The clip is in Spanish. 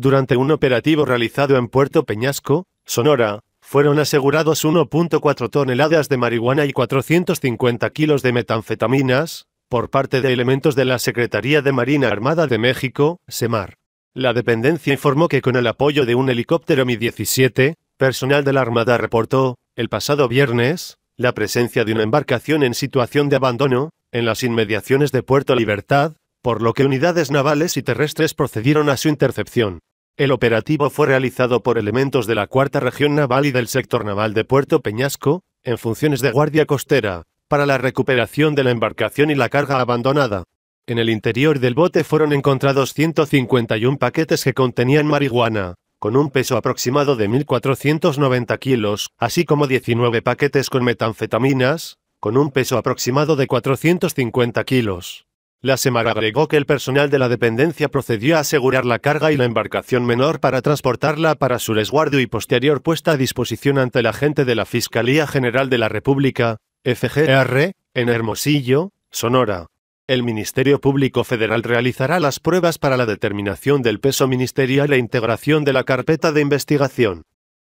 Durante un operativo realizado en Puerto Peñasco, Sonora, fueron asegurados 1.4 toneladas de marihuana y 450 kilos de metanfetaminas, por parte de elementos de la Secretaría de Marina Armada de México, SEMAR. La dependencia informó que con el apoyo de un helicóptero Mi-17, personal de la Armada reportó, el pasado viernes, la presencia de una embarcación en situación de abandono, en las inmediaciones de Puerto Libertad, por lo que unidades navales y terrestres procedieron a su intercepción. El operativo fue realizado por elementos de la Cuarta Región Naval y del Sector Naval de Puerto Peñasco, en funciones de Guardia Costera, para la recuperación de la embarcación y la carga abandonada. En el interior del bote fueron encontrados 151 paquetes que contenían marihuana, con un peso aproximado de 1.490 kilos, así como 19 paquetes con metanfetaminas, con un peso aproximado de 450 kilos. La Semar agregó que el personal de la dependencia procedió a asegurar la carga y la embarcación menor para transportarla para su resguardo y posterior puesta a disposición ante la agente de la Fiscalía General de la República, FGR, en Hermosillo, Sonora. El Ministerio Público Federal realizará las pruebas para la determinación del peso ministerial e integración de la carpeta de investigación.